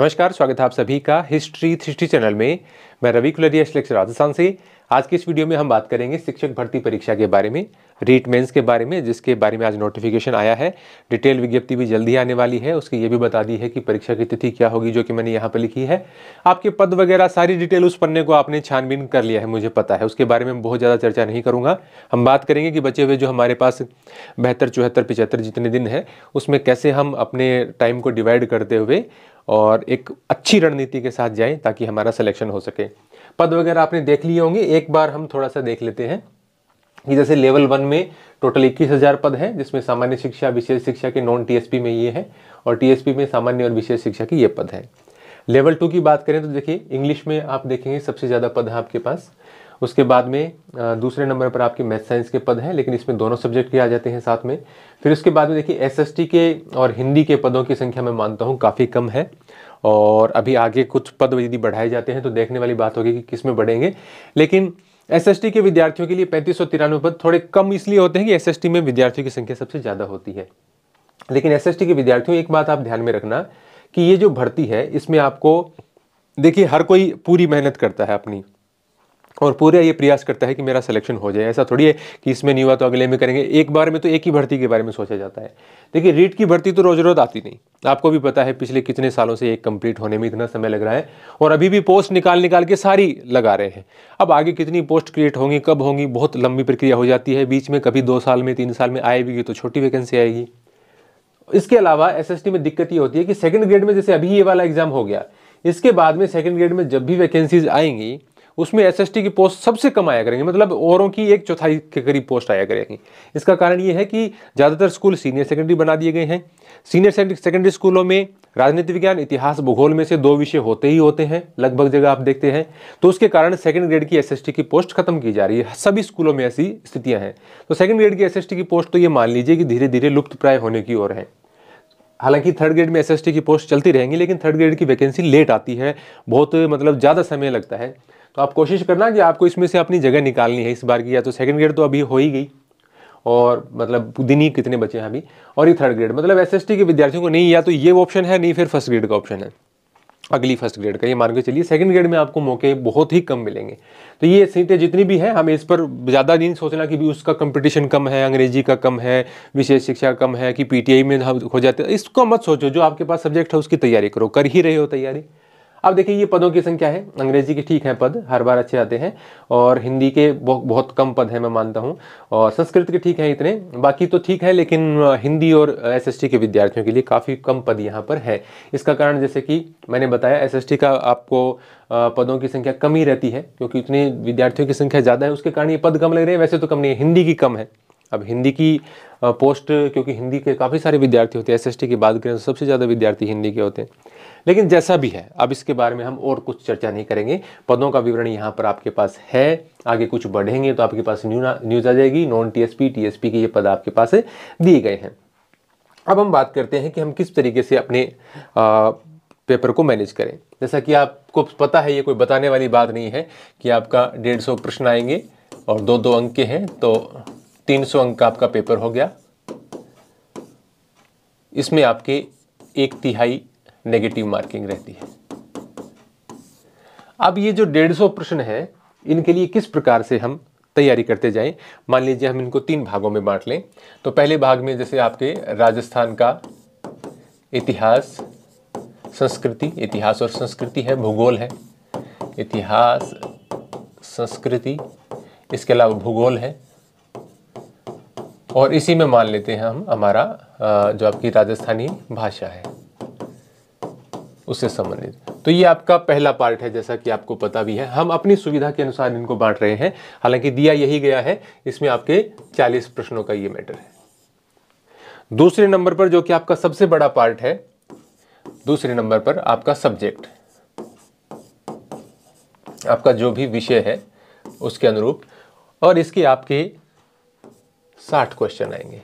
नमस्कार स्वागत है आप सभी का हिस्ट्री थ्रिस्टी चैनल में मैं रवि कुलरिया शिलेक्ष राजस्थान से आज की इस वीडियो में हम बात करेंगे शिक्षक भर्ती परीक्षा के बारे में रीट मेंस के बारे में जिसके बारे में आज नोटिफिकेशन आया है डिटेल विज्ञप्ति भी जल्दी आने वाली है उसकी ये भी बता दी है कि परीक्षा की तिथि क्या होगी जो कि मैंने यहाँ पर लिखी है आपके पद वगैरह सारी डिटेल उस पन्ने को आपने छानबीन कर लिया है मुझे पता है उसके बारे में बहुत ज़्यादा चर्चा नहीं करूँगा हम बात करेंगे कि बचे हुए जो हमारे पास बेहतर चौहत्तर पिचहत्तर जितने दिन हैं उसमें कैसे हम अपने टाइम को डिवाइड करते हुए और एक अच्छी रणनीति के साथ जाएं ताकि हमारा सिलेक्शन हो सके पद वगैरह आपने देख लिए होंगे एक बार हम थोड़ा सा देख लेते हैं कि जैसे लेवल वन में टोटल इक्कीस हज़ार पद हैं जिसमें सामान्य शिक्षा विशेष शिक्षा के नॉन टीएसपी में ये है और टीएसपी में सामान्य और विशेष शिक्षा के ये पद हैं लेवल टू की बात करें तो देखिए इंग्लिश में आप देखेंगे सबसे ज़्यादा पद हैं आपके पास उसके बाद में दूसरे नंबर पर आपके मैथ साइंस के पद हैं लेकिन इसमें दोनों सब्जेक्ट के आ जाते हैं साथ में फिर उसके बाद में देखिए एसएसटी के और हिंदी के पदों की संख्या मैं मानता हूँ काफ़ी कम है और अभी आगे कुछ पद यदि बढ़ाए जाते हैं तो देखने वाली बात होगी कि किस में बढ़ेंगे लेकिन एस के विद्यार्थियों के लिए पैंतीस सौ पद थोड़े कम इसलिए होते हैं कि एस में विद्यार्थियों की संख्या सबसे ज़्यादा होती है लेकिन एस के विद्यार्थियों एक बात आप ध्यान में रखना कि ये जो भर्ती है इसमें आपको देखिए हर कोई पूरी मेहनत करता है अपनी और पूरा ये प्रयास करता है कि मेरा सिलेक्शन हो जाए ऐसा थोड़ी है कि इसमें नहीं हुआ तो अगले में करेंगे एक बार में तो एक ही भर्ती के बारे में सोचा जाता है देखिए रीट की भर्ती तो रोज़ रोज़ आती नहीं आपको भी पता है पिछले कितने सालों से एक कंप्लीट होने में इतना समय लग रहा है और अभी भी पोस्ट निकाल निकाल के सारी लगा रहे हैं अब आगे कितनी पोस्ट क्रिएट होंगी कब होंगी बहुत लंबी प्रक्रिया हो जाती है बीच में कभी दो साल में तीन साल में आएगी तो छोटी वैकेंसी आएगी इसके अलावा एस में दिक्कत ये होती है कि सेकेंड ग्रेड में जैसे अभी ये वाला एग्जाम हो गया इसके बाद में सेकेंड ग्रेड में जब भी वैकेंसीज आएंगी उसमें एस की पोस्ट सबसे कम आया करेंगी मतलब औरों की एक चौथाई के करीब पोस्ट आया करेगी इसका कारण ये है कि ज़्यादातर स्कूल सीनियर सेकेंडरी बना दिए गए हैं सीनियर सेकेंडरी स्कूलों में राजनीति विज्ञान इतिहास भूगोल में से दो विषय होते ही होते हैं लगभग जगह आप देखते हैं तो उसके कारण सेकंड ग्रेड की एसएसटी की पोस्ट खत्म की जा रही है सभी स्कूलों में ऐसी स्थितियां हैं तो सेकंड ग्रेड की एसएसटी की पोस्ट तो ये मान लीजिए कि धीरे धीरे लुप्त प्राय होने की ओर है हालांकि थर्ड ग्रेड में एस की पोस्ट चलती रहेंगी लेकिन थर्ड ग्रेड की वैकेंसी लेट आती है बहुत मतलब ज़्यादा समय लगता है तो आप कोशिश करना कि आपको इसमें से अपनी जगह निकालनी है इस बार की या तो सेकेंड ग्रेड तो अभी हो ही गई और मतलब दिन ही कितने बचे हैं अभी और ये थर्ड ग्रेड मतलब एस के विद्यार्थियों को नहीं या तो ये ऑप्शन है नहीं फिर फर्स्ट ग्रेड का ऑप्शन है अगली फर्स्ट ग्रेड का ये मान के चलिए सेकंड ग्रेड में आपको मौके बहुत ही कम मिलेंगे तो ये सीटें जितनी भी हैं हमें इस पर ज़्यादा नहीं सोचना कि भी उसका कंपटीशन कम है अंग्रेजी का कम है विशेष शिक्षा कम है कि पीटीआई में हो जाते इसको मत सोचो जो आपके पास सब्जेक्ट है उसकी तैयारी करो कर ही रहे हो तैयारी अब देखिए ये पदों की संख्या है अंग्रेजी के ठीक हैं पद हर बार अच्छे आते हैं और हिंदी के बहुत बहुत कम पद हैं मैं मानता हूँ और संस्कृत के ठीक हैं इतने बाकी तो ठीक है लेकिन हिंदी और एसएसटी के विद्यार्थियों के लिए काफ़ी कम पद यहाँ पर है इसका कारण जैसे कि मैंने बताया एसएसटी का आपको पदों की संख्या कम ही रहती है क्योंकि इतने विद्यार्थियों की संख्या ज़्यादा है उसके कारण ये पद कम लग रहे हैं वैसे तो कम नहीं है हिंदी की कम है अब हिंदी की पोस्ट क्योंकि हिंदी के काफ़ी सारे विद्यार्थी होते हैं एस की बात करें तो सबसे ज़्यादा विद्यार्थी हिंदी के होते हैं लेकिन जैसा भी है अब इसके बारे में हम और कुछ चर्चा नहीं करेंगे पदों का विवरण यहाँ पर आपके पास है आगे कुछ बढ़ेंगे तो आपके पास न्यू न्यूज आ जाएगी नॉन टीएसपी टीएसपी के ये पद आपके पास दिए गए हैं अब हम बात करते हैं कि हम किस तरीके से अपने आ, पेपर को मैनेज करें जैसा कि आपको पता है ये कोई बताने वाली बात नहीं है कि आपका डेढ़ सौ प्रश्न आएंगे और दो दो अंक के हैं तो तीन सौ अंक का आपका पेपर हो गया इसमें आपके एक तिहाई नेगेटिव मार्किंग रहती है अब ये जो डेढ़ सौ प्रश्न है इनके लिए किस प्रकार से हम तैयारी करते जाएं मान लीजिए हम इनको तीन भागों में बांट लें तो पहले भाग में जैसे आपके राजस्थान का इतिहास संस्कृति इतिहास और संस्कृति है भूगोल है इतिहास संस्कृति इसके अलावा भूगोल है और इसी में मान लेते हैं हम हमारा जो आपकी राजस्थानी भाषा है उससे संबंधित तो ये आपका पहला पार्ट है जैसा कि आपको पता भी है हम अपनी सुविधा के अनुसार इनको बांट रहे हैं हालांकि दिया यही गया है इसमें आपके 40 प्रश्नों का ये मैटर है दूसरे नंबर पर जो कि आपका सबसे बड़ा पार्ट है दूसरे नंबर पर आपका सब्जेक्ट आपका जो भी विषय है उसके अनुरूप और इसके आपके साठ क्वेश्चन आएंगे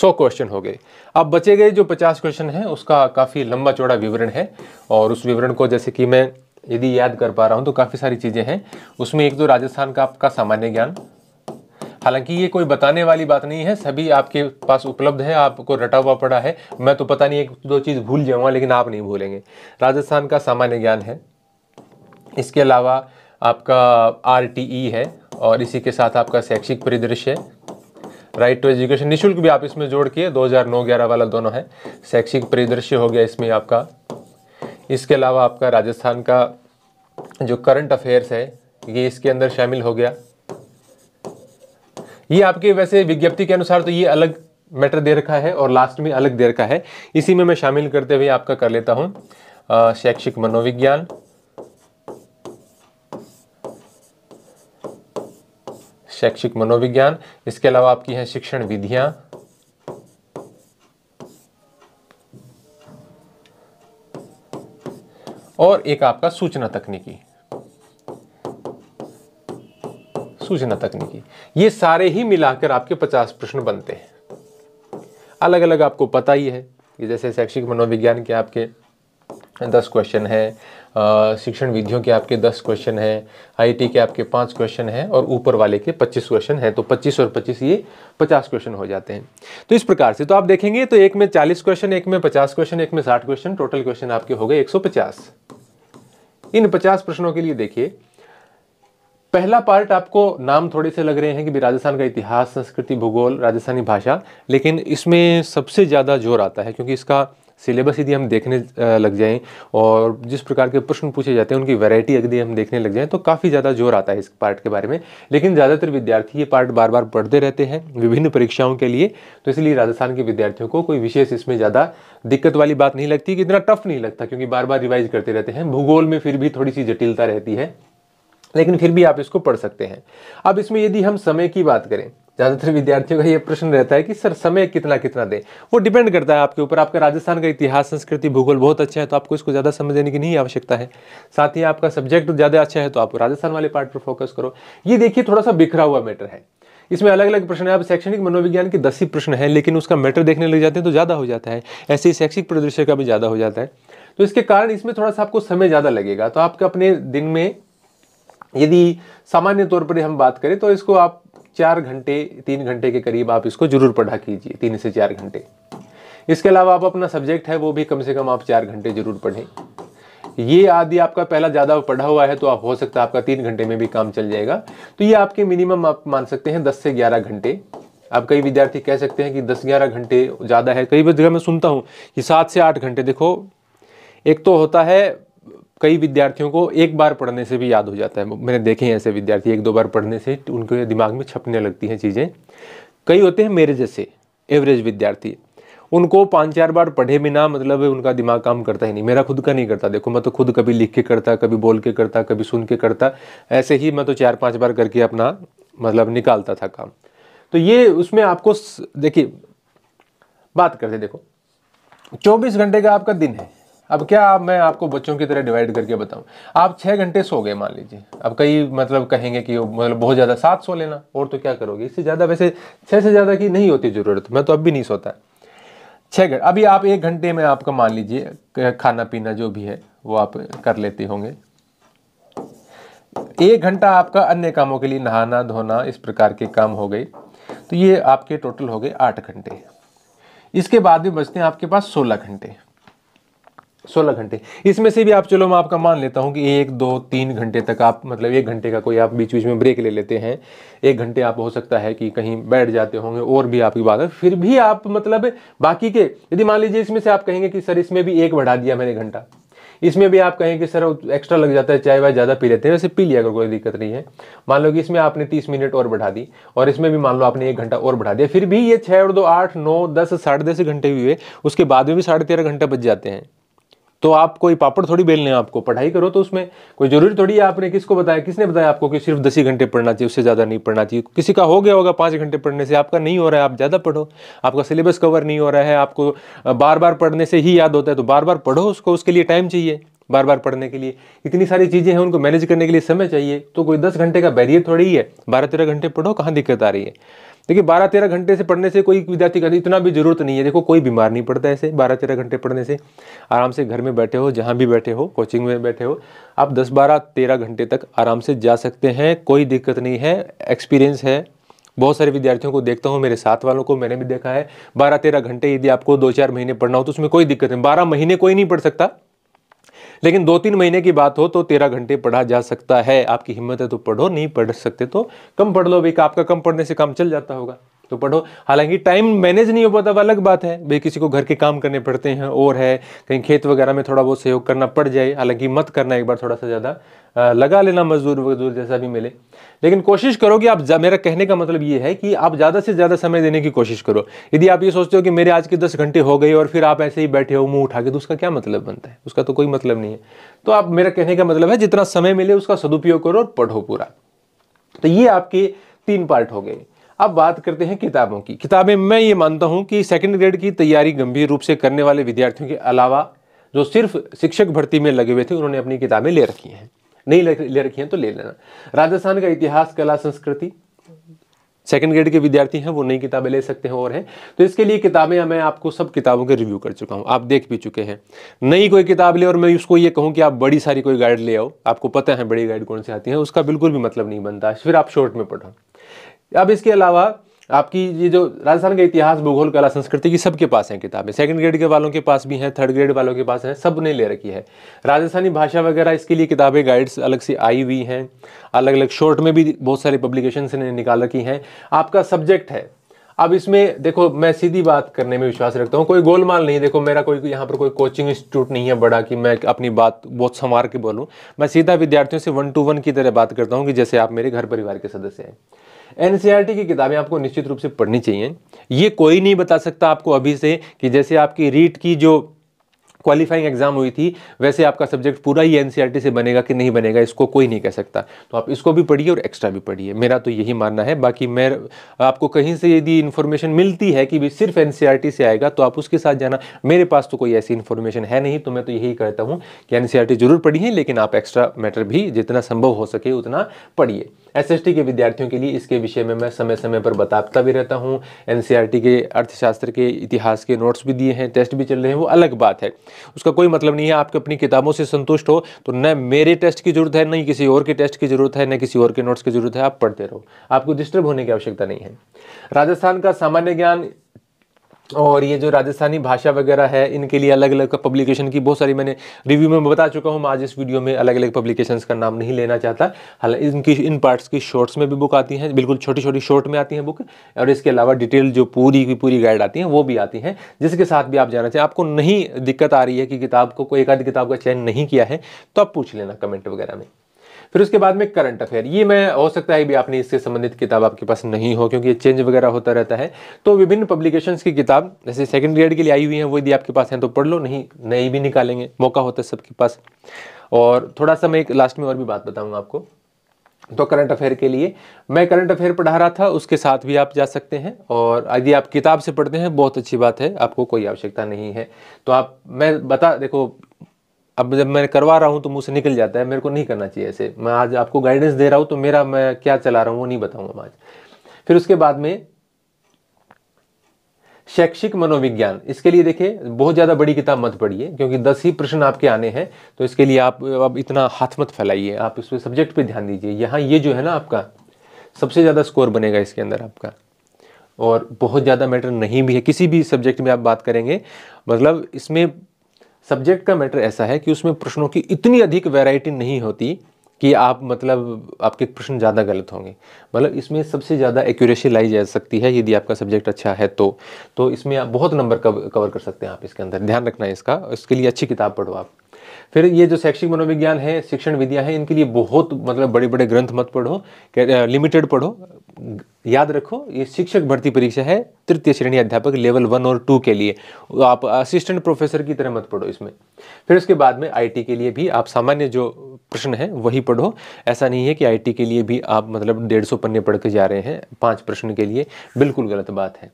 सौ क्वेश्चन हो गए अब बचे गए जो पचास क्वेश्चन हैं उसका काफ़ी लंबा चौड़ा विवरण है और उस विवरण को जैसे कि मैं यदि याद कर पा रहा हूँ तो काफ़ी सारी चीज़ें हैं उसमें एक तो राजस्थान का आपका सामान्य ज्ञान हालांकि ये कोई बताने वाली बात नहीं है सभी आपके पास उपलब्ध है आपको रटा हुआ पड़ा है मैं तो पता नहीं एक दो चीज़ भूल जाऊँगा लेकिन आप नहीं भूलेंगे राजस्थान का सामान्य ज्ञान है इसके अलावा आपका आर e है और इसी के साथ आपका शैक्षिक परिदृश्य है राइट टू एजुकेशन निःशुल्क भी आप इसमें जोड़ के 2009-11 वाला दोनों है शैक्षिक परिदृश्य हो गया इसमें आपका इसके अलावा आपका राजस्थान का जो करंट अफेयर्स है ये इसके अंदर शामिल हो गया ये आपके वैसे विज्ञप्ति के अनुसार तो ये अलग मैटर दे रखा है और लास्ट में अलग दे रखा है इसी में मैं शामिल करते हुए आपका कर लेता हूँ शैक्षिक मनोविज्ञान शैक्षिक मनोविज्ञान इसके अलावा आपकी हैं शिक्षण विधियां और एक आपका सूचना तकनीकी सूचना तकनीकी ये सारे ही मिलाकर आपके 50 प्रश्न बनते हैं अलग अलग आपको पता ही है कि जैसे शैक्षिक मनोविज्ञान के आपके दस क्वेश्चन है शिक्षण विधियों के आपके दस क्वेश्चन हैं आईटी के आपके पाँच क्वेश्चन हैं और ऊपर वाले के पच्चीस क्वेश्चन हैं तो पच्चीस और पच्चीस ये पचास क्वेश्चन हो जाते हैं तो इस प्रकार से तो आप देखेंगे तो एक में चालीस क्वेश्चन एक में पचास क्वेश्चन एक में साठ क्वेश्चन टोटल क्वेश्चन आपके हो गए एक सौ पचास इन पचास प्रश्नों के लिए देखिए पहला पार्ट आपको नाम थोड़े से लग रहे हैं कि राजस्थान का इतिहास संस्कृति भूगोल राजस्थानी भाषा लेकिन इसमें सबसे ज़्यादा जोर आता है क्योंकि इसका सिलेबस यदि हम देखने लग जाएं और जिस प्रकार के प्रश्न पूछे जाते हैं उनकी वैरायटी यदि हम देखने लग जाएं तो काफ़ी ज़्यादा जोर आता है इस पार्ट के बारे में लेकिन ज़्यादातर विद्यार्थी ये पार्ट बार बार पढ़ते रहते हैं विभिन्न परीक्षाओं के लिए तो इसलिए राजस्थान के विद्यार्थियों को कोई विशेष इसमें ज़्यादा दिक्कत वाली बात नहीं लगती कि इतना टफ नहीं लगता क्योंकि बार बार रिवाइज करते रहते हैं भूगोल में फिर भी थोड़ी सी जटिलता रहती है लेकिन फिर भी आप इसको पढ़ सकते हैं अब इसमें यदि हम समय की बात करें ज़्यादातर विद्यार्थियों का ये प्रश्न रहता है कि सर समय कितना कितना दें वो डिपेंड करता है आपके ऊपर आपका राजस्थान का इतिहास संस्कृति भूगोल बहुत अच्छा है तो आपको इसको ज़्यादा समय देने की नहीं आवश्यकता है साथ ही आपका सब्जेक्ट ज़्यादा अच्छा है तो आप राजस्थान वाले पार्ट पर फोकस करो ये देखिए थोड़ा सा बिखरा हुआ मैटर है इसमें अलग अलग प्रश्न है आप शैक्षणिक मनोविज्ञान के दस ही प्रश्न हैं लेकिन उसका मैटर देखने लग जाते हैं तो ज़्यादा हो जाता है ऐसे ही शैक्षिक परिदृश्य का भी ज़्यादा हो जाता है तो इसके कारण इसमें थोड़ा सा आपको समय ज़्यादा लगेगा तो आपके अपने दिन में यदि सामान्य तौर पर हम बात करें तो इसको आप चार घंटे तीन घंटे के करीब आप इसको जरूर पढ़ा कीजिए तीन से चार घंटे इसके अलावा आप अपना सब्जेक्ट है वो भी कम से कम आप चार घंटे जरूर पढ़ें ये आदि आपका पहला ज़्यादा पढ़ा हुआ है तो आप हो सकता है आपका तीन घंटे में भी काम चल जाएगा तो ये आपके मिनिमम आप मान सकते हैं दस से ग्यारह घंटे आप कई विद्यार्थी कह सकते हैं कि दस ग्यारह घंटे ज़्यादा है कई जगह मैं सुनता हूँ कि सात से आठ घंटे देखो एक तो होता है कई विद्यार्थियों को एक बार पढ़ने से भी याद हो जाता है मैंने देखे हैं ऐसे विद्यार्थी एक दो बार पढ़ने से उनके दिमाग में छपने लगती हैं चीज़ें कई होते हैं मेरे जैसे एवरेज विद्यार्थी उनको पाँच चार बार पढ़े बिना मतलब उनका दिमाग काम करता ही नहीं मेरा खुद का नहीं करता देखो मैं तो खुद कभी लिख के करता कभी बोल के करता कभी सुन के करता ऐसे ही मैं तो चार पाँच बार करके अपना मतलब निकालता था काम तो ये उसमें आपको देखिए बात करते देखो चौबीस घंटे का आपका दिन है अब क्या आप मैं आपको बच्चों की तरह डिवाइड करके बताऊं आप छः घंटे सो गए मान लीजिए अब कई मतलब कहेंगे कि मतलब बहुत ज़्यादा सात सो लेना और तो क्या करोगे इससे ज़्यादा वैसे छः से ज़्यादा की नहीं होती ज़रूरत मैं तो अब भी नहीं सोता छः घंटे अभी आप एक घंटे में आपका मान लीजिए खाना पीना जो भी है वो आप कर लेते होंगे एक घंटा आपका अन्य कामों के लिए नहाना धोना इस प्रकार के काम हो गए तो ये आपके टोटल हो गए आठ घंटे इसके बाद भी बचते हैं आपके पास सोलह घंटे सोलह घंटे इसमें से भी आप चलो मैं आपका मान लेता हूँ कि एक दो तीन घंटे तक आप मतलब एक घंटे का कोई आप बीच बीच में ब्रेक ले लेते हैं एक घंटे आप हो सकता है कि कहीं बैठ जाते होंगे और भी आपकी बात है फिर भी आप मतलब बाकी के यदि मान लीजिए इसमें से आप कहेंगे कि सर इसमें भी एक बढ़ा दिया मैंने घंटा इसमें भी आप कहेंगे कि सर एक्स्ट्रा लग जाता है चाय वाय ज़्यादा पी लेते हैं वैसे पी लिया अगर कोई दिक्कत नहीं है मान लो कि इसमें आपने तीस मिनट और बढ़ा दी और इसमें भी मान लो आपने एक घंटा और बढ़ा दिया फिर भी ये छः और दो आठ नौ दस साढ़े दस घंटे भी हुए उसके बाद में भी साढ़े तेरह घंटे बच जाते हैं तो आप कोई पापड़ थोड़ी बेलने आपको पढ़ाई करो तो उसमें कोई ज़रूरी थोड़ी है आपने किसको बताया किसने बताया आपको कि सिर्फ दस ही घंटे पढ़ना चाहिए उससे ज़्यादा नहीं पढ़ना चाहिए किसी का हो गया होगा पाँच घंटे पढ़ने से आपका नहीं हो रहा है आप ज़्यादा पढ़ो आपका सिलेबस कवर नहीं हो रहा है आपको बार बार पढ़ने से ही याद होता है तो बार बार पढ़ो उसको उसके लिए टाइम चाहिए बार बार पढ़ने के लिए इतनी सारी चीज़ें हैं उनको मैनेज करने के लिए समय चाहिए तो कोई दस घंटे का बैरियर थोड़ी ही है बारह तेरह घंटे पढ़ो कहाँ दिक्कत आ रही है देखिए बारह तेरह घंटे से पढ़ने से कोई विद्यार्थी कहते इतना भी ज़रूरत नहीं है देखो कोई बीमार नहीं पड़ता ऐसे बारह तेरह घंटे पढ़ने से आराम से घर में बैठे हो जहाँ भी बैठे हो कोचिंग में बैठे हो आप दस बारह तेरह घंटे तक आराम से जा सकते हैं कोई दिक्कत नहीं है एक्सपीरियंस है बहुत सारे विद्यार्थियों को देखता हूँ मेरे साथ वालों को मैंने भी देखा है बारह तेरह घंटे यदि आपको दो चार महीने पढ़ना हो तो उसमें कोई दिक्कत नहीं बारह महीने कोई नहीं पढ़ सकता लेकिन दो तीन महीने की बात हो तो तेरह घंटे पढ़ा जा सकता है आपकी हिम्मत है तो पढ़ो नहीं पढ़ सकते तो कम पढ़ लो भी आपका कम पढ़ने से काम चल जाता होगा तो पढ़ो हालांकि टाइम मैनेज नहीं हो पाता अलग बात है भाई किसी को घर के काम करने पड़ते हैं और है कहीं खेत वगैरह में थोड़ा बहुत सहयोग करना पड़ जाए हालांकि मत करना एक बार थोड़ा सा ज़्यादा लगा लेना मजदूर वजदूर जैसा भी मिले लेकिन कोशिश करो कि आप मेरा कहने का मतलब ये है कि आप ज़्यादा से ज़्यादा समय देने की कोशिश करो यदि आप ये सोचते हो कि मेरे आज के दस घंटे हो गए और फिर आप ऐसे ही बैठे हो मुंह उठा के तो उसका क्या मतलब बनता है उसका तो कोई मतलब नहीं है तो आप मेरा कहने का मतलब है जितना समय मिले उसका सदुपयोग करो और पढ़ो पूरा तो ये आपके तीन पार्ट हो गए अब बात करते हैं किताबों की किताबें मैं ये मानता हूँ कि सेकेंड ग्रेड की तैयारी गंभीर रूप से करने वाले विद्यार्थियों के अलावा जो सिर्फ शिक्षक भर्ती में लगे हुए थे उन्होंने अपनी किताबें ले रखी हैं नहीं ले रखी हैं तो ले लेना राजस्थान का इतिहास कला संस्कृति सेकेंड ग्रेड के विद्यार्थी हैं वो नई किताबें ले सकते हैं और हैं तो इसके लिए किताबें मैं आपको सब किताबों के रिव्यू कर चुका हूँ आप देख भी चुके हैं नई कोई किताब ले और मैं उसको ये कहूँ कि आप बड़ी सारी कोई गाइड ले आओ आपको पता है बड़ी गाइड कौन सी आती है उसका बिल्कुल भी मतलब नहीं बनता फिर आप शॉर्ट में पढ़ो अब इसके अलावा आपकी ये जो राजस्थान का इतिहास भूगोल कला संस्कृति की सबके पास है किताबें सेकंड ग्रेड के वालों के पास भी हैं थर्ड ग्रेड वालों के पास हैं सब ने ले रखी है राजस्थानी भाषा वगैरह इसके लिए किताबें गाइड्स अलग से आई हुई हैं अलग अलग शॉर्ट में भी बहुत सारी पब्लिकेशन ने निकाल रखी हैं आपका सब्जेक्ट है अब इसमें देखो मैं सीधी बात करने में विश्वास रखता हूँ कोई गोलमाल नहीं देखो मेरा कोई यहाँ पर कोई कोचिंग इंस्टीट्यूट नहीं है बड़ा कि मैं अपनी बात बहुत संवार के बोलूँ मैं सीधा विद्यार्थियों से वन टू वन की तरह बात करता हूँ कि जैसे आप मेरे घर परिवार के सदस्य हैं एनसीईआरटी की किताबें आपको निश्चित रूप से पढ़नी चाहिए ये कोई नहीं बता सकता आपको अभी से कि जैसे आपकी रीट की जो क्वालिफाइंग एग्जाम हुई थी वैसे आपका सब्जेक्ट पूरा ही एनसीईआरटी e से बनेगा कि नहीं बनेगा इसको कोई नहीं कह सकता तो आप इसको भी पढ़िए और एक्स्ट्रा भी पढ़िए मेरा तो यही मानना है बाकी मैं आपको कहीं से यदि इन्फॉर्मेशन मिलती है कि भी सिर्फ एनसीईआरटी e से आएगा तो आप उसके साथ जाना मेरे पास तो कोई ऐसी इन्फॉर्मेशन है नहीं तो मैं तो यही कहता हूँ कि एन e जरूर पढ़िए लेकिन आप एक्स्ट्रा मैटर भी जितना संभव हो सके उतना पढ़िए टी के विद्यार्थियों के लिए इसके विषय में मैं समय समय पर बताता भी रहता हूँ टी के अर्थशास्त्र के इतिहास के नोट्स भी दिए हैं टेस्ट भी चल रहे हैं वो अलग बात है उसका कोई मतलब नहीं है आपके अपनी किताबों से संतुष्ट हो तो न मेरे टेस्ट की जरूरत है न किसी और के टेस्ट की जरूरत है न किसी और के नोट्स की जरूरत है आप पढ़ते रहो आपको डिस्टर्ब होने की आवश्यकता नहीं है राजस्थान का सामान्य ज्ञान और ये जो राजस्थानी भाषा वगैरह है इनके लिए अलग अलग पब्लिकेशन की बहुत सारी मैंने रिव्यू में बता चुका हूँ मैं आज इस वीडियो में अलग अलग पब्लिकेशंस का नाम नहीं लेना चाहता हालांकि इनकी इन पार्ट्स की शॉर्ट्स में भी बुक आती हैं बिल्कुल छोटी छोटी शॉर्ट में आती हैं बुक और इसके अलावा डिटेल जो पूरी की पूरी गाइड आती है वो भी आती हैं जिसके साथ भी आप जाना चाहें आपको नहीं दिक्कत आ रही है कि किताब को कोई एक आधी किताब का चयन नहीं किया है तो आप पूछ लेना कमेंट वगैरह में फिर उसके बाद में करंट अफेयर ये मैं हो सकता है भी आपने इससे संबंधित किताब आपके पास नहीं हो क्योंकि ये चेंज वगैरह होता रहता है तो विभिन्न पब्लिकेशन की किताब जैसे सेकेंड ग्रेड के लिए आई हुई है वो यदि आपके पास हैं तो पढ़ लो नहीं नई भी निकालेंगे मौका होता है सबके पास और थोड़ा सा मैं एक लास्ट में और भी बात बताऊंगा आपको तो करंट अफेयर के लिए मैं करंट अफेयर पढ़ा रहा था उसके साथ भी आप जा सकते हैं और यदि आप किताब से पढ़ते हैं बहुत अच्छी बात है आपको कोई आवश्यकता नहीं है तो आप मैं बता देखो अब जब मैं करवा रहा हूँ तो मुझसे निकल जाता है मेरे को नहीं करना चाहिए ऐसे मैं आज आपको गाइडेंस दे रहा हूँ तो मेरा मैं क्या चला रहा हूँ वो नहीं बताऊँगा आज फिर उसके बाद में शैक्षिक मनोविज्ञान इसके लिए देखिए बहुत ज़्यादा बड़ी किताब मत पढ़िए क्योंकि दस ही प्रश्न आपके आने हैं तो इसके लिए आप अब इतना हाथ मत फैलाइए आप इस सब्जेक्ट पे ध्यान दीजिए यहाँ ये जो है ना आपका सबसे ज़्यादा स्कोर बनेगा इसके अंदर आपका और बहुत ज़्यादा मैटर नहीं भी है किसी भी सब्जेक्ट में आप बात करेंगे मतलब इसमें सब्जेक्ट का मैटर ऐसा है कि उसमें प्रश्नों की इतनी अधिक वैरायटी नहीं होती कि आप मतलब आपके प्रश्न ज़्यादा गलत होंगे मतलब इसमें सबसे ज़्यादा एक्यूरेसी लाई जा सकती है यदि आपका सब्जेक्ट अच्छा है तो तो इसमें आप बहुत नंबर कवर कर सकते हैं आप इसके अंदर ध्यान रखना है इसका इसके लिए अच्छी किताब पढ़ो आप फिर ये जो शैक्षिक मनोविज्ञान है शिक्षण विद्या है इनके लिए बहुत मतलब बड़े बड़े ग्रंथ मत पढ़ो लिमिटेड पढ़ो याद रखो ये शिक्षक भर्ती परीक्षा है तृतीय श्रेणी अध्यापक लेवल वन और टू के लिए आप असिस्टेंट प्रोफेसर की तरह मत पढ़ो इसमें फिर उसके बाद में आईटी के लिए भी आप सामान्य जो प्रश्न है वही पढ़ो ऐसा नहीं है कि आईटी के लिए भी आप मतलब डेढ़ सौ पन्ने पढ़ के जा रहे हैं पाँच प्रश्न के लिए बिल्कुल गलत बात है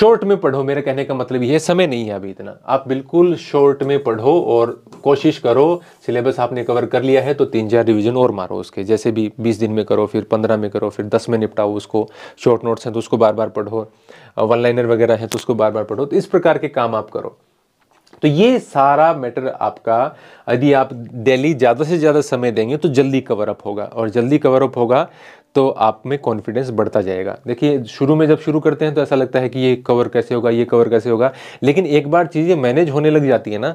शॉर्ट में पढ़ो मेरा कहने का मतलब ये समय नहीं है अभी इतना आप बिल्कुल शॉर्ट में पढ़ो और कोशिश करो सिलेबस आपने कवर कर लिया है तो तीन चार रिवीजन और मारो उसके जैसे भी बीस दिन में करो फिर पंद्रह में करो फिर दस में निपटाओ उसको शॉर्ट नोट्स हैं तो उसको बार बार पढ़ो वन लाइनर वगैरह है तो उसको बार बार पढ़ो तो इस प्रकार के काम आप करो तो ये सारा मैटर आपका यदि आप डेली ज़्यादा से ज़्यादा समय देंगे तो जल्दी कवर अप होगा और जल्दी कवर अप होगा तो आप में कॉन्फिडेंस बढ़ता जाएगा देखिए शुरू में जब शुरू करते हैं तो ऐसा लगता है कि ये कवर कैसे होगा ये कवर कैसे होगा लेकिन एक बार चीज़ें मैनेज होने लग जाती है ना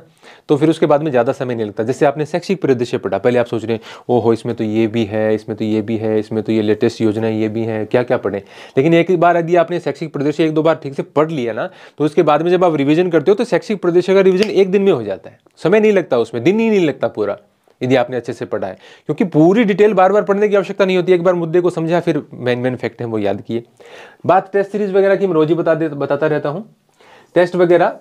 तो फिर उसके बाद में ज़्यादा समय नहीं लगता जैसे आपने शैक्षिक परिदृश्य पढ़ा पहले आप सोच रहे हैं ओहो इसमें तो ये भी है इसमें तो ये भी है इसमें तो ये लेटेस्ट योजना ये भी है क्या क्या पढ़ें लेकिन एक बार यदि आपने शैक्षिक परिदृश्य एक दो बार ठीक से पढ़ लिया ना तो उसके बाद में जब आप रिविजन करते हो तो शैक्षिक परिदृश्य का रिविजन एक दिन में हो जाता है समय नहीं लगता उसमें दिन ही नहीं लगता पूरा यदि आपने अच्छे से पढ़ा है क्योंकि पूरी डिटेल बार बार पढ़ने की आवश्यकता नहीं होती एक बार मुद्दे को समझा फिर मेन मेन फैक्ट है वो याद किए बात टेस्ट सीरीज वगैरह की मैं रोज ही बता बताता रहता हूँ टेस्ट वगैरह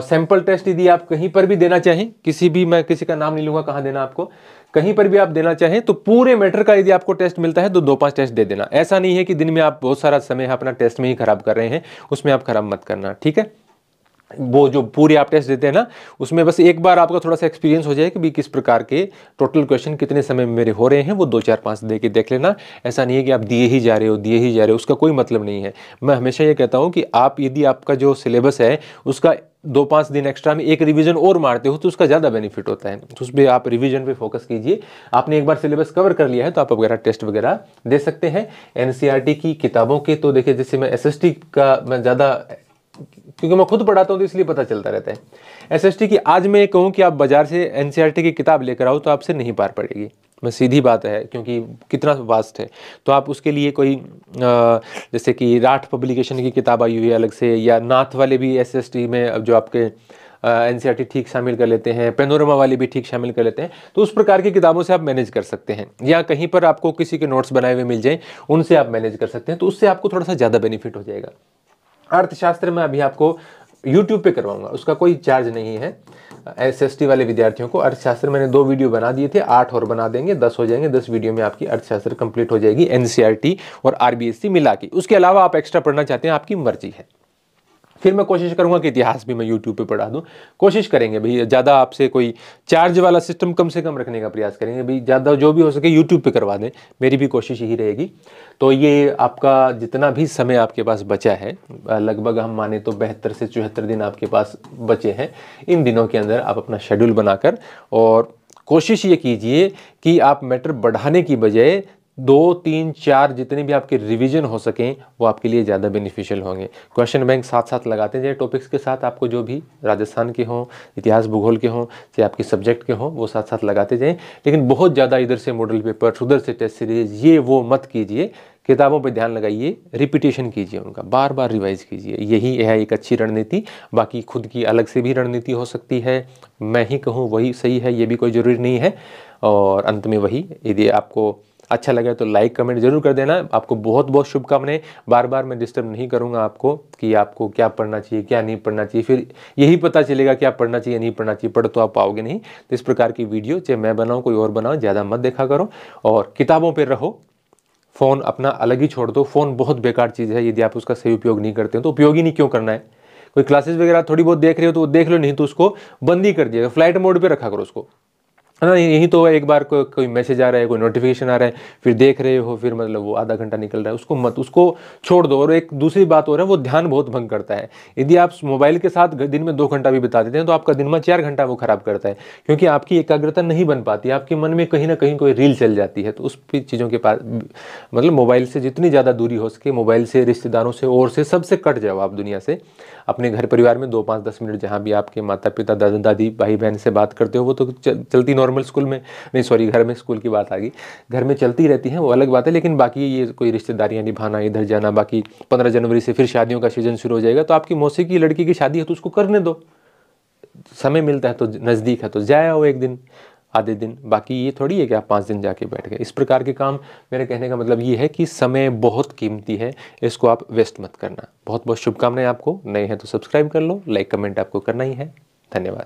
सैंपल टेस्ट यदि आप कहीं पर भी देना चाहें किसी भी मैं किसी का नाम नहीं लूंगा कहाँ देना आपको कहीं पर भी आप देना चाहें तो पूरे मैटर का यदि आपको टेस्ट मिलता है तो दो पांच टेस्ट दे देना ऐसा नहीं है कि दिन में आप बहुत सारा समय अपना टेस्ट में ही खराब कर रहे हैं उसमें आप खराब मत करना ठीक है वो जो पूरे आप टेस्ट देते हैं ना उसमें बस एक बार आपका थोड़ा सा एक्सपीरियंस हो जाए कि भी किस प्रकार के टोटल क्वेश्चन कितने समय में मेरे हो रहे हैं वो दो चार पाँच दे के देख लेना ऐसा नहीं है कि आप दिए ही जा रहे हो दिए ही जा रहे हो उसका कोई मतलब नहीं है मैं हमेशा ये कहता हूँ कि आप यदि आपका जो सिलेबस है उसका दो पाँच दिन एक्स्ट्रा में एक रिवीजन और मारते हो तो उसका ज़्यादा बेनिफिट होता है तो उस पर आप रिवीजन पे फोकस कीजिए आपने एक बार सिलेबस कवर कर लिया है तो आप वगैरह टेस्ट वगैरह दे सकते हैं एनसीईआरटी e की किताबों के तो देखिए जैसे मैं एसएसटी का मैं ज़्यादा क्योंकि मैं खुद पढ़ाता हूँ तो इसलिए पता चलता रहता है एस की आज मैं कहूँ कि आप बाजार से एन की किताब लेकर आओ तो आपसे नहीं पार पड़ेगी मैं सीधी बात है क्योंकि कितना वास्ट है तो आप उसके लिए कोई जैसे कि राठ पब्लिकेशन की किताब आई हुई है अलग से या नाथ वाले भी एस में अब जो आपके एन सी ठीक शामिल कर लेते हैं पेनोरमा वाले भी ठीक शामिल कर लेते हैं तो उस प्रकार की किताबों से आप मैनेज कर सकते हैं या कहीं पर आपको किसी के नोट्स बनाए हुए मिल जाएं उनसे आप मैनेज कर सकते हैं तो उससे आपको थोड़ा सा ज़्यादा बेनिफिट हो जाएगा अर्थशास्त्र में अभी आपको यूट्यूब पे करवाऊंगा उसका कोई चार्ज नहीं है एस वाले विद्यार्थियों को अर्थशास्त्र मैंने दो वीडियो बना दिए थे आठ और बना देंगे दस हो जाएंगे दस वीडियो में आपकी अर्थशास्त्र कंप्लीट हो जाएगी एन e और आर मिला के उसके अलावा आप एक्स्ट्रा पढ़ना चाहते हैं आपकी मर्जी है फिर मैं कोशिश करूंगा कि इतिहास भी मैं यूट्यूब पे पढ़ा दूं कोशिश करेंगे भाई ज़्यादा आपसे कोई चार्ज वाला सिस्टम कम से कम रखने का प्रयास करेंगे भाई ज़्यादा जो भी हो सके यूट्यूब पे करवा दें मेरी भी कोशिश यही रहेगी तो ये आपका जितना भी समय आपके पास बचा है लगभग हम माने तो बहत्तर से चौहत्तर दिन आपके पास बचे हैं इन दिनों के अंदर आप अपना शेड्यूल बनाकर और कोशिश ये कीजिए कि आप मैटर बढ़ाने की बजाय दो तीन चार जितने भी आपके रिवीजन हो सकें वो आपके लिए ज़्यादा बेनिफिशियल होंगे क्वेश्चन बैंक साथ साथ लगाते जाए टॉपिक्स के साथ आपको जो भी राजस्थान के हों इतिहास भूगोल के हों चाहे आपके सब्जेक्ट के हों वो साथ साथ लगाते जाएँ लेकिन बहुत ज़्यादा इधर से मॉडल पेपर उधर से टेस्ट सीरीज ये वो मत कीजिए किताबों पर ध्यान लगाइए रिपीटेशन कीजिए उनका बार बार रिवाइज कीजिए यही है एक अच्छी रणनीति बाकी खुद की अलग से भी रणनीति हो सकती है मैं ही कहूँ वही सही है ये भी कोई ज़रूरी नहीं है और अंत में वही यदि आपको अच्छा लगे तो लाइक कमेंट जरूर कर देना आपको बहुत बहुत शुभकामनाएं बार बार मैं डिस्टर्ब नहीं करूँगा आपको कि आपको क्या पढ़ना चाहिए क्या नहीं पढ़ना चाहिए फिर यही पता चलेगा क्या पढ़ना चाहिए नहीं पढ़ना चाहिए पढ़ तो आप पाओगे नहीं तो इस प्रकार की वीडियो चाहे मैं बनाऊँ कोई और बनाऊँ ज़्यादा मत देखा करो और किताबों पर रहो फ़ोन अपना अलग ही छोड़ दो फ़ोन बहुत बेकार चीज़ है यदि आप उसका सही उपयोग नहीं करते हो तो उपयोग ही नहीं क्यों करना है कोई क्लासेस वगैरह थोड़ी बहुत देख रहे हो तो वो देख लो नहीं तो उसको बंद ही कर दिया फ्लाइट मोड पे रखा करो उसको है हाँ, ना यही तो एक बार को, कोई मैसेज आ रहा है कोई नोटिफिकेशन आ रहा है फिर देख रहे हो फिर मतलब वो आधा घंटा निकल रहा है उसको मत उसको छोड़ दो और एक दूसरी बात हो रहा है वो ध्यान बहुत भंग करता है यदि आप मोबाइल के साथ दिन में दो घंटा भी बता देते हैं तो आपका दिन में चार घंटा वो खराब करता है क्योंकि आपकी एकाग्रता नहीं बन पाती आपके मन में कहीं ना कहीं कोई रील चल जाती है तो उस चीज़ों के पास मतलब मोबाइल से जितनी ज़्यादा दूरी हो सके मोबाइल से रिश्तेदारों से और से सबसे कट जाओ आप दुनिया से अपने घर परिवार में दो पाँच दस मिनट जहाँ भी आपके माता पिता दादा दादी भाई बहन से बात करते हो वो तो चलती नॉर्मल नॉर्मल स्कूल में नहीं सॉरी घर में स्कूल की बात आ गई घर में चलती रहती हैं वो अलग बात है लेकिन बाकी ये कोई रिश्तेदारियाँ निभाना इधर जाना बाकी पंद्रह जनवरी से फिर शादियों का सीजन शुरू हो जाएगा तो आपकी मौसी की लड़की की शादी है तो उसको करने दो समय मिलता है तो नज़दीक है तो जाए हो एक दिन आधे दिन बाकी ये थोड़ी है कि आप पाँच दिन जाके बैठ गए इस प्रकार के काम मेरे कहने का मतलब ये है कि समय बहुत कीमती है इसको आप वेस्ट मत करना बहुत बहुत शुभकामनाएं आपको नए हैं तो सब्सक्राइब कर लो लाइक कमेंट आपको करना ही है धन्यवाद